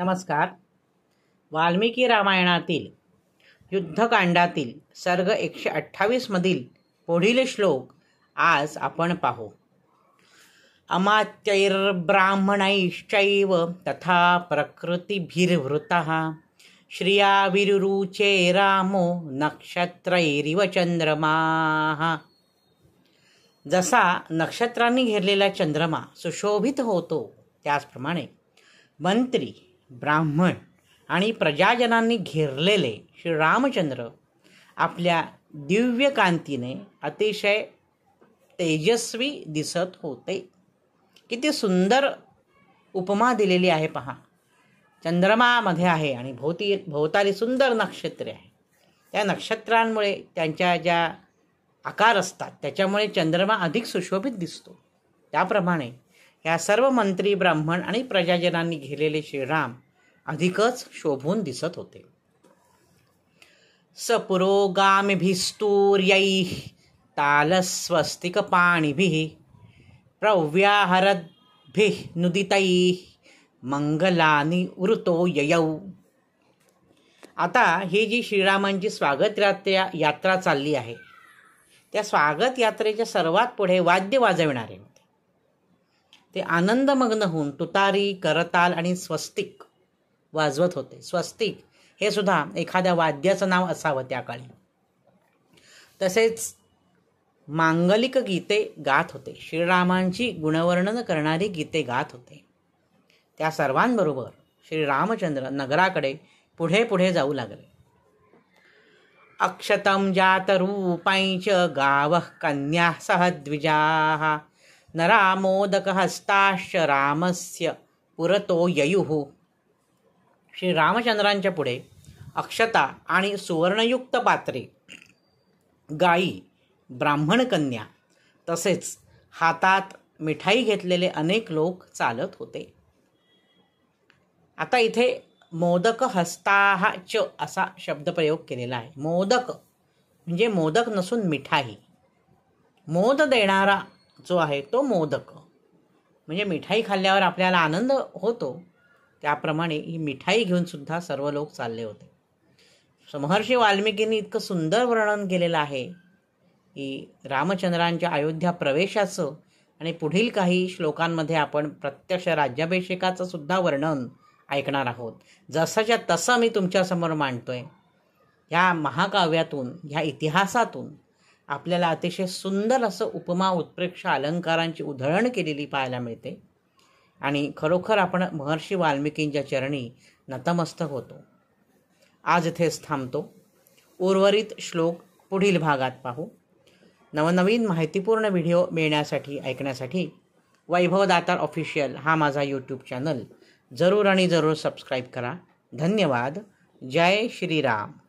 नमस्कार वाल्मिकी रामायणातील युद्धकांडातील सर्ग एकशे अठ्ठावीसमधील पुढील श्लोक आज आपण पाहू अमात्यैर्ब्राह्मणैश्चैव तथा श्रिया विरुचे रामो नक्षत्रैरिव चंद्रमा जसा नक्षत्रांनी घेरलेला चंद्रमा सुशोभित होतो त्याचप्रमाणे मंत्री ब्राह्मण आणि प्रजाजनांनी घेरलेले श्री रामचंद्र आपल्या दिव्य कांतीने अतिशय तेजस्वी दिसत होते किती सुंदर उपमा दिलेली आहे पहा चंद्रमामध्ये आहे आणि भोवती भोवताली सुंदर नक्षत्रे आहे त्या नक्षत्रांमुळे त्यांच्या ज्या आकार असतात त्याच्यामुळे चंद्रमा अधिक सुशोभित दिसतो त्याप्रमाणे या सर्व मंत्री ब्राह्मण आणि प्रजाजनांनी घेलेले श्रीराम अधिकच शोभून दिसत होते सपुरोगामिभिस्तूर्यै तालस्वस्तिकपाणिभिः प्रव्याहरद्भिः नुदितैः मंगलानी उरुतो ययौ आता ही जी श्रीरामांची स्वागत यात्रा चालली आहे त्या स्वागत यात्रेच्या सर्वात पुढे वाद्य वाजविणारे ते आनंदमग्न होऊन तुतारी करताल आणि स्वस्तिक वाजवत होते स्वस्तिक हे सुद्धा एखाद्या वाद्याचं नाव असावं त्या काळी तसेच मांगलिक गीते गात होते श्रीरामांची गुणवर्णन करणारी गीते गात होते त्या सर्वांबरोबर श्रीरामचंद्र नगराकडे पुढे पुढे जाऊ लागले अक्षतम रूपाईच गाव कन्या सहद्विजा नरामोदकहस्ताश्च रामस्य पुरतो ययुः रामचंद्रांच्या पुढे अक्षता आणि सुवर्णयुक्त पात्रे गायी ब्राह्मणकन्या तसेच हातात मिठाई घेतलेले अनेक लोक चालत होते आता इथे मोदक हस्ता च असा शब्दप्रयोग केलेला आहे मोदक म्हणजे मोदक नसून मिठाई मोद देणारा जो आहे तो मोदक म्हणजे मिठाई खाल्ल्यावर आपल्याला आनंद होतो त्याप्रमाणे ही मिठाई घेऊनसुद्धा सर्व लोक चालले होते महर्षी वाल्मिकींनी इतकं सुंदर वर्णन केलेलं आहे की रामचंद्रांच्या अयोध्या प्रवेशाचं आणि पुढील काही श्लोकांमध्ये आपण प्रत्यक्ष राज्याभिषेकाचं सुद्धा वर्णन ऐकणार आहोत जसाच्या तसं मी तुमच्यासमोर मांडतो आहे ह्या महाकाव्यातून ह्या इतिहासातून आपल्याला अतिशय सुंदर असं उपमा उत्प्रेक्ष अलंकारांची उधळण केलेली पाहायला मिळते आणि खरोखर आपण महर्षी वाल्मिकींच्या चरणी नतमस्तक होतो आज इथेच थांबतो उर्वरित श्लोक पुढील भागात पाहू नवनवीन माहितीपूर्ण व्हिडिओ मिळण्यासाठी ऐकण्यासाठी वैभव ऑफिशियल हा माझा यूट्यूब चॅनल जरूर आणि जरूर सबस्क्राईब करा धन्यवाद जय श्रीराम